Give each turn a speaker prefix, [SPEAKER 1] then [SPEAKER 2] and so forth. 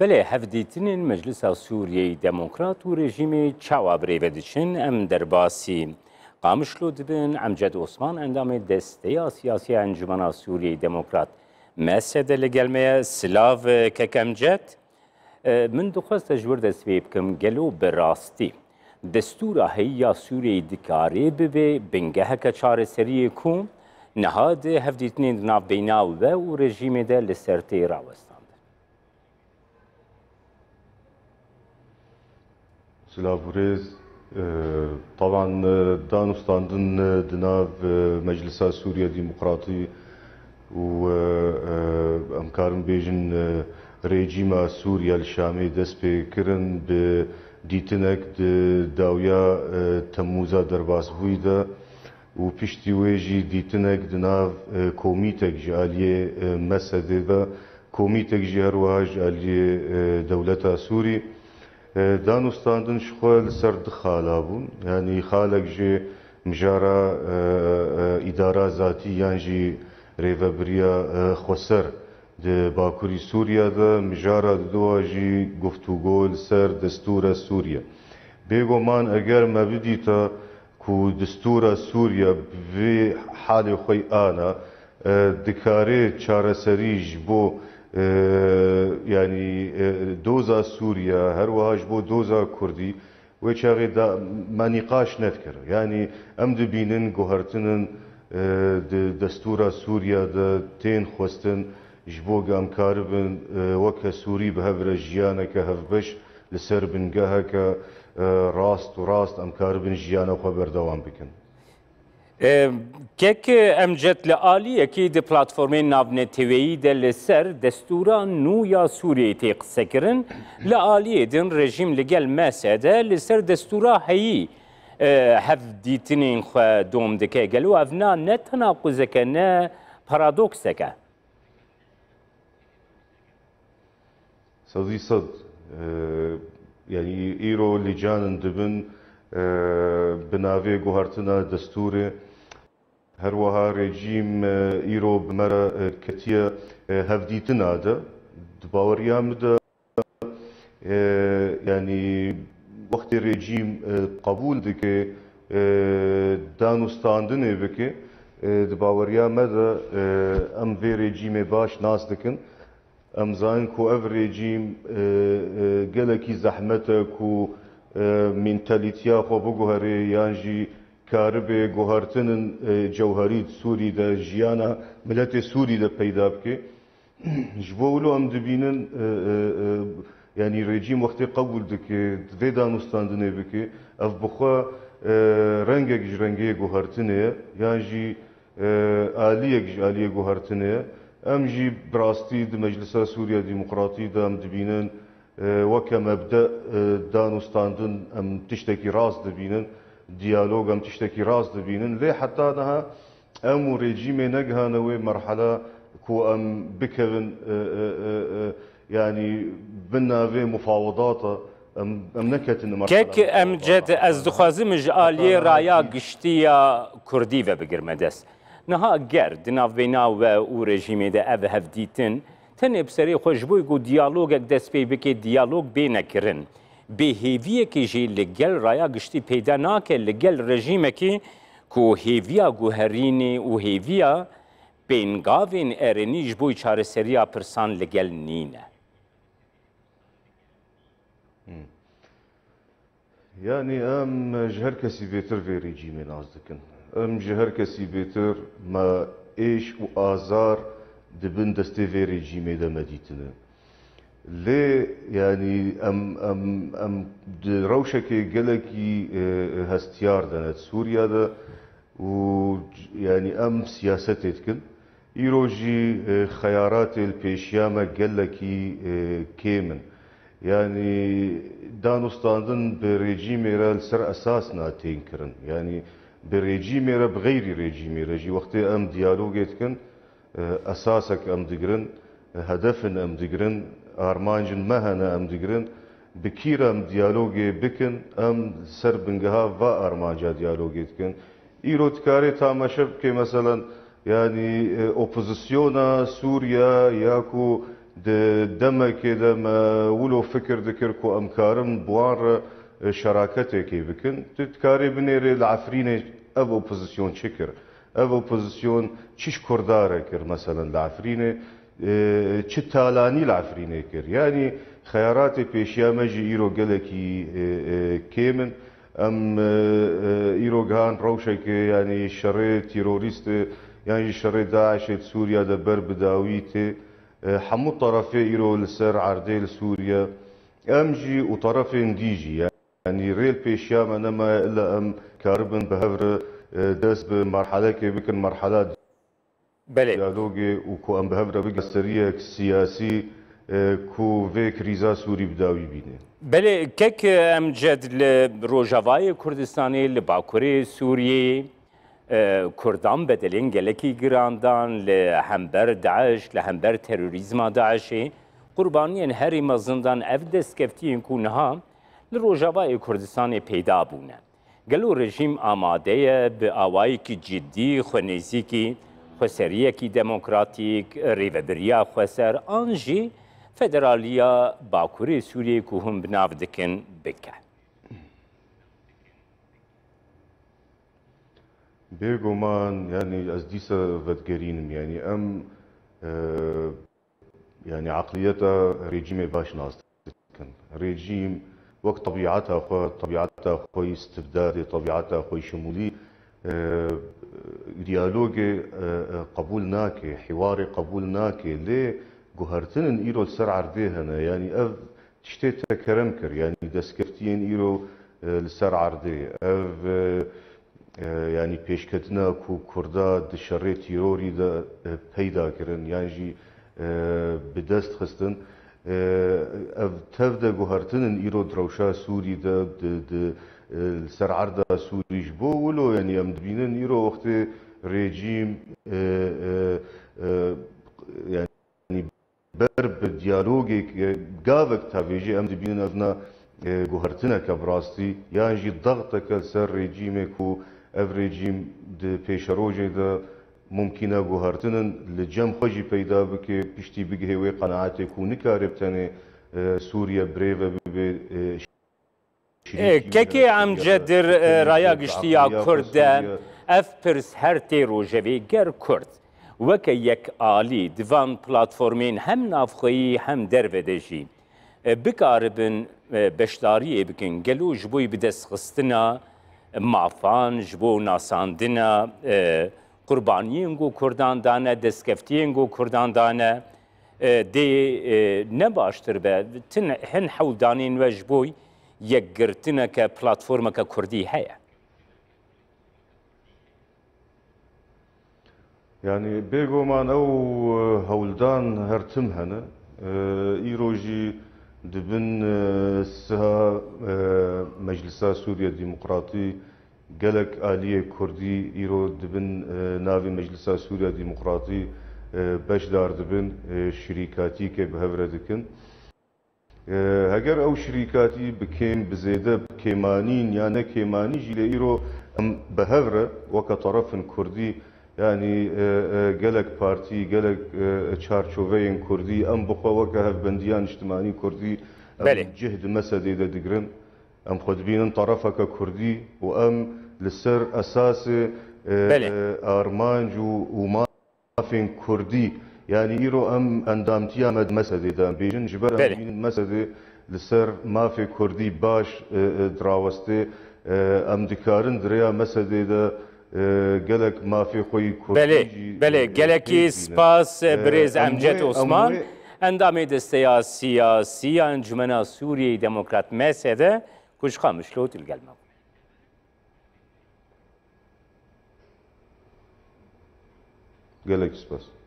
[SPEAKER 1] بەێ هەفدیتنین مەجلسا سووریەی دەموکرات و رژیمی چاوا برێڤە دچن ئەم دەرباسی. قامشلو دبن ئەمجد عوسمان ئەندامی دەستەیە سیاسی ئەنجمەنا سووریەی دەموکرات. مەسەدە لە گەلمەیە سلااو کەکەمجد، من دخواستە ژور دەستێ بکەم گەلو بەڕاستی. دەستورە هەیە سووریەی دیکارێ ببێ بنگەهەکە چارەسەریە کوم، نەهادێ هەفدیتنین ناوبینا وە و ڕژیمێدا لە سەرتەی ڕوەست.
[SPEAKER 2] سلاڤورێز تاوان دانوستاندن دناو مەجلسا سووریا دیموقراتی و ئەمکارم بێژن ڕێجیما سووریا لە شامی دەست پێکردن بە دیتنەک داویا تەمموزا دەرباسبوویدا و پشتی وێژی دیتنەک دناو کۆمیتێک ژالیێ مەسەدێدا کۆمیتێک ژێ هەروەها ژالیێ دەولەتە سووری دانستاندن شخوا لسر دخالا بون یعنی خالک جی مجارا اداره ذاتی یان جی ریوبریا خوسر د باکوری سوریا ده مجارا دوا جی گفتوگو لسر دستور سوریا بێگۆمان ئەگەر مەبدیتە کو دستورە سووریا بێ حالی خۆی ئاە دکارێت چارەسەریش بۆ یعنی دۆزا سووریا هەروەهاش بۆ دۆزا کوردی وی چاغێ مانیقاش نەتکرد ینی ئەم دبینن گوهرتنن دەستورە سووریا تێن خوستن ji bo gamkar bin weke Sûî bihevre jiyaneke hevbeş li ser bingeheke rast û rast em kar bin jiyana xwe berdewam bikin. Kek emcet
[SPEAKER 1] li aliyekî di platformê navneteweyî de li ser destûra nû ya Sûriyeyê tê qisekirin li aliyê din rejîm li gel Mesede li ser destûra heyî e, hevdîtinên xwe dom dike gelo evna ne tenaquzeke ne paradokseke.
[SPEAKER 2] Sazî sed e, yani îro li canan dibin e, binavê guhartina destûrê هەروەها ڕێژیم ئیرۆ بمەرە کەتیە هەفدیتە نادە باوەڕیاندا ینی وەختی ڕێژیم قبول دکێ دانوستاندنێ بکێ di baweriya me de em vê rejîmê baş nas dikin em zanin ku ev rejîm gelekî zehmet e ku mîntelîtiya xwe biguherê yan jî کاربێ گوهرتنن جەوهرید سووری دە ژیانە ملەتێ سووری دە پەیدا بکێ ji bo wilo em dibînin yani rejîm wextê qebul dike vê danûstandinê bike ev bixwe rengek ji rengê guhertinê ye yan jî aliyek ji aliyê guhertinê ye em jî birastî di meclisa Sûriya Demokratî de em dibînin weke mebde danûstandin em tiştekî rast dibînin دیالوگ هم تشتکی راست دبینن لی حتی نها ام و رژیم نگهانه و مرحله کو ام بکرن يعني بناوي مفاوضات ام نكت كيك ام جد از
[SPEAKER 1] دخوازم جالي رايا قشتيا كردي و بگرمدس نها گر دناف بينا و او رژيمي ده او هفديتن تن بسري خوشبوي گو ديالوگ اك دست بي بكي ديالوگ بينكرن بێ هێویەکی ژی لە گەل ڕایە گشتی پەیدا ناکە لە گەل ڕژیمێکی کو هێویە گوهرینی و هێویە پێنگاوین ئەرێنیش بووی چارەسەریا پرسان لەگەل نینە.
[SPEAKER 2] یانی ئەم ji her kesî bêtir vêrê cîmê naz dikin. Em ji her kesî bêtir me êş û azar dibin destê vêrê cîmê de medîtinin. لی يعني ام ام ام روشك جلكي هستیار دنات سوريا ده و يعني ام سياستك كن ايروجي خيارات البيشيامة جلكي كيمن يعني دانستاندن رژیم را سر اساس کردن یعنی يعني رژیم را رژیم را رجي وقتی ام دیالوگ كن اساسك ام دقرن هدف ام دقرن هەرمانجن مەهەنە ئەم دیگرن بکیرە ئەم دیالۆگێ بکن ئەم سەر بنگەها و ئارمانجا دیالۆگێ بکن ئیرۆ تکارێ تامەشە بکێ مەسەەن ینی ئۆپۆزیسیۆنە سووریا یاکو دەمەکێ دەمە ولۆ فکر دکرد و ئەمکارم بوارە شراکەتێکی بکن تکارێ بنێرێ لە عفرینێ ئەو ئۆپۆزیسیۆن چ کرد ئەو ئۆپۆزیسیۆن چیش کوردارە کرد مەسەەن لە عفرینێ اه، چه تالانی لافرینه کرد یعنی خیارات پیشیامه جی ایرو گلکی اه، اه، کمن ئەم ئیرۆگان ڕەوشێکە ینی شەڕێ تیرۆریست یانی شەڕێ داعشێت سووریا دەبەر بداوی تێ هەموو تەرەفێ ئیرۆ لەسەر عردێ لە سووریا ئەمژی و تەرەفێن دیژی ینی رێل پێشیامە نەما الا ام کاربن به هفر دست به مرحله که بکن مەرحەلات بله دیالوگ او کو ام بهب را بگستری سیاسی کو وی کریزا سوری بداوی بینه
[SPEAKER 1] بله کک ام جد روجاوای کردستانی لباکوری سوریه کردان بدلین گلکی گراندان لهمبر داعش لهمبر تروریزما داعشی قربانیان هری مزندان اف دسکفتین کو نها لروجاوای کردستان پیدا بونه گلو رژیم آماده به آوایی که جدی خونیزی که خسەریەکی دەموکراتیک ڕێڤەدریا خسر آنجی فدرالیا باکوری سوریه که هم بناو دکن بکە.
[SPEAKER 2] من یعنی از دیسه بەدگەرینم ینی ام اه، یعنی عقلیت رژیم باش کن رژیم وقت طبیعتا خو طبیعتا خۆی استبدادی طبیعتا خۆی شمولی دیالۆگ قبول ناکێ حیواری قبول ناکێ لێ گوهرتنن ئیرۆ سەر عردێ هەنە ینی ئەف شتێت تەکەرم کرد ینی دەستکەفتیان ئیرۆ لەسەر عردێ ئەف ینی پێشکەتنە و کووردا دشەڕێ تیرۆری پەیداکردن یانژی بدەست خستن ئەف تەفدە گوهرتنن ئیرۆ درەوشا سووری سرعرضة سوري جبو ولو يعني ام دبينا نيرو وقت ريجيم يعني برب ديالوجي قاذك تافيجي ام دبينا اذنا گوهرتنه که براستی یعنی جی ضغط که سر رژیمه که اف رژیم ده پیشروجه ده ممکنه گوهرتنن لجم خوشی پیدا بکه پشتی بگه وی قناعت کو نکاره بتنه سوریا بریوه ببه
[SPEAKER 1] Keke amcadır e, raya giştiya Kurda, ev pirs her tê rojevê ger Kurd weke yek alî divan platformên hem navxeyî hem derve e, e, de jî bikaribin beşdariyê bikin gelo ji boî bidestxistina mafan ji bo nasandina qurbaniyên got Kurdan dane destkeftiyên got Kurdan dane dê ne baştir be tin hin hewdanên we ji boî یەکگرتنەکە پلتفۆرمەکە کوردی هەیە
[SPEAKER 2] ینی بێگۆمان ئەو اه، هەولدان هەرتم هەنە اه، ئیرۆژی دبن اه، مەجلسا سووریا دیموقراتی گەلک ئالیە کوردی ئیرۆ دبن ناوی مجلس سوریه دموکراتی بچدار دبن شریکاتی که به هر دکن. هەگەر ئەو شریکاتی بکەین بزێدە کێمانین یان نە کێمانیژی لە ئیرۆ ئەم بەهەورە وەکە تەرەفن کوردی ینی گەلک پارتی گەلک چارچۆڤەیەن کوردی ئەم بخەوەکە هەفبندیان نیشتمانی کوردی جهد مەسەدەی دەدەگرن ئەم خودبینن تەرەفەکە کوردی و ئەم لەسەر ئەساس ئارمانج و ومافین کوردی. يعني إيرو أم أندام تيامد مسدي دام بيجن جبر أم مسدي لسر ما في كردي باش دراوستي أم دكارن دريا مسدي ده gelek mafi koyu Bele, e, bele, geleki spas e, e, brez emcet Osman.
[SPEAKER 1] Endamê desteya siyasî ya Encumena Demokrat mesede, de kuşxa mişlo dilgel
[SPEAKER 2] mebû. Gelek spas.